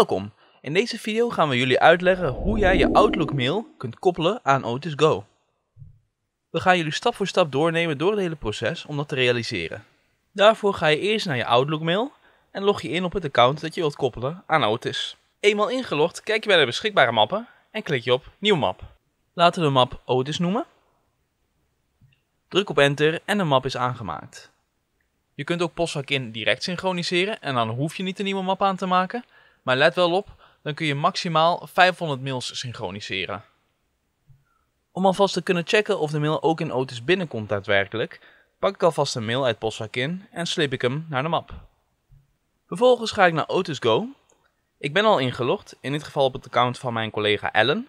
Welkom! In deze video gaan we jullie uitleggen hoe jij je Outlook mail kunt koppelen aan Otis Go. We gaan jullie stap voor stap doornemen door het hele proces om dat te realiseren. Daarvoor ga je eerst naar je Outlook mail en log je in op het account dat je wilt koppelen aan Otis. Eenmaal ingelogd kijk je bij de beschikbare mappen en klik je op nieuwe map. Laten we de map Otis noemen. Druk op Enter en de map is aangemaakt. Je kunt ook Postvak in direct synchroniseren en dan hoef je niet een nieuwe map aan te maken, maar let wel op, dan kun je maximaal 500 mails synchroniseren. Om alvast te kunnen checken of de mail ook in Otis binnenkomt daadwerkelijk, pak ik alvast een mail uit postvak in en slip ik hem naar de map. Vervolgens ga ik naar Otis Go. Ik ben al ingelogd, in dit geval op het account van mijn collega Ellen.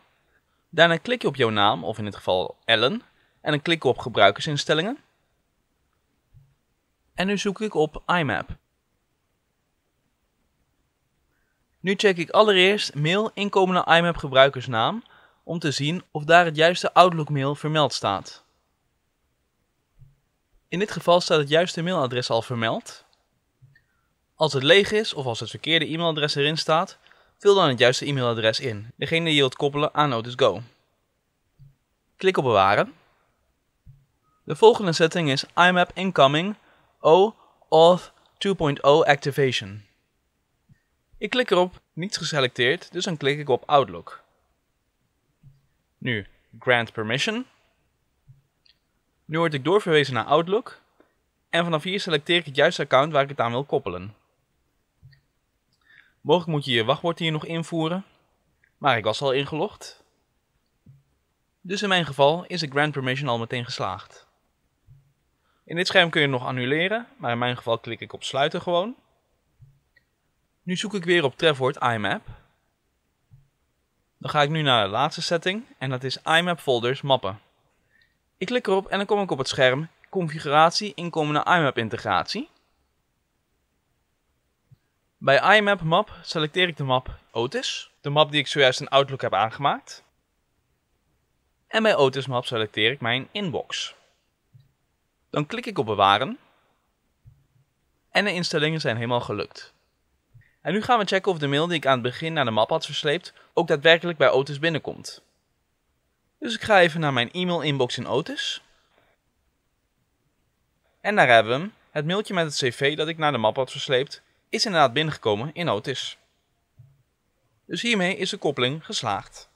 Daarna klik je op jouw naam, of in dit geval Ellen, en dan klik op gebruikersinstellingen. En nu zoek ik op IMAP. Nu check ik allereerst mail inkomende IMAP gebruikersnaam om te zien of daar het juiste Outlook mail vermeld staat. In dit geval staat het juiste mailadres al vermeld. Als het leeg is of als het verkeerde e-mailadres erin staat, vul dan het juiste e-mailadres in, degene die je wilt koppelen aan Otis Go. Klik op bewaren. De volgende setting is IMAP Incoming O Auth 2.0 Activation. Ik klik erop niets geselecteerd, dus dan klik ik op Outlook. Nu Grant Permission. Nu word ik doorverwezen naar Outlook en vanaf hier selecteer ik het juiste account waar ik het aan wil koppelen. Mogelijk moet je je wachtwoord hier nog invoeren, maar ik was al ingelogd. Dus in mijn geval is de grant permission al meteen geslaagd. In dit scherm kun je nog annuleren, maar in mijn geval klik ik op sluiten gewoon. Nu zoek ik weer op Trefwoord IMAP. Dan ga ik nu naar de laatste setting en dat is IMAP folders mappen. Ik klik erop en dan kom ik op het scherm configuratie inkomende IMAP integratie. Bij IMAP map selecteer ik de map Otis, de map die ik zojuist in Outlook heb aangemaakt. En bij Otis map selecteer ik mijn inbox. Dan klik ik op bewaren. En de instellingen zijn helemaal gelukt. En nu gaan we checken of de mail die ik aan het begin naar de map had versleept ook daadwerkelijk bij Otis binnenkomt. Dus ik ga even naar mijn e-mail inbox in Otis. En daar hebben we hem. Het mailtje met het cv dat ik naar de map had versleept is inderdaad binnengekomen in Otis. Dus hiermee is de koppeling geslaagd.